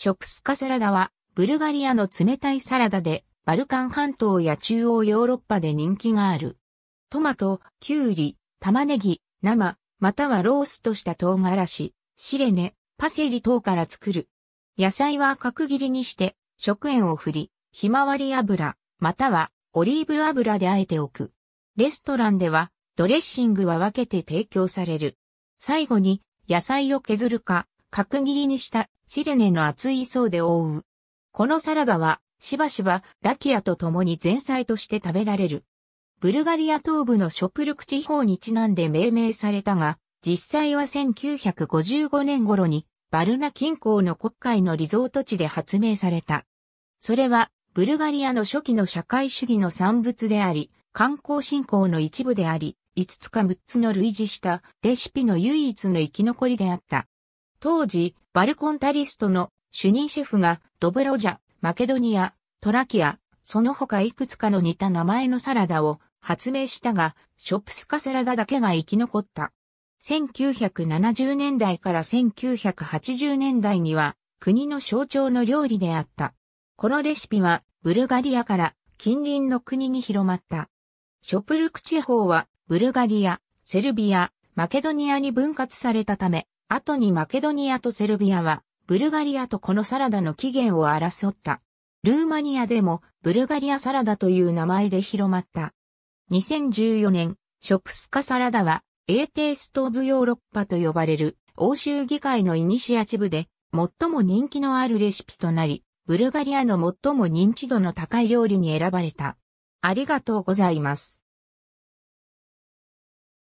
ショプスカサラダは、ブルガリアの冷たいサラダで、バルカン半島や中央ヨーロッパで人気がある。トマト、キュウリ、玉ねぎ、生、またはローストした唐辛子、シレネ、パセリ等から作る。野菜は角切りにして、食塩を振り、ひまわり油、またはオリーブ油であえておく。レストランでは、ドレッシングは分けて提供される。最後に、野菜を削るか、角切りにしたシルネの厚い層で覆う。このサラダは、しばしばラキアと共に前菜として食べられる。ブルガリア東部のショプルク地方にちなんで命名されたが、実際は1955年頃にバルナ近郊の国会のリゾート地で発明された。それは、ブルガリアの初期の社会主義の産物であり、観光振興の一部であり、5つか6つの類似したレシピの唯一の生き残りであった。当時、バルコンタリストの主任シェフがドブロジャ、マケドニア、トラキア、その他いくつかの似た名前のサラダを発明したが、ショップスカサラダだけが生き残った。1970年代から1980年代には国の象徴の料理であった。このレシピはブルガリアから近隣の国に広まった。ショプルク地方はブルガリア、セルビア、マケドニアに分割されたため、後にマケドニアとセルビアは、ブルガリアとこのサラダの起源を争った。ルーマニアでも、ブルガリアサラダという名前で広まった。2014年、ショプスカサラダは、エーテイストーブヨーロッパと呼ばれる欧州議会のイニシアチブで最も人気のあるレシピとなり、ブルガリアの最も認知度の高い料理に選ばれた。ありがとうございます。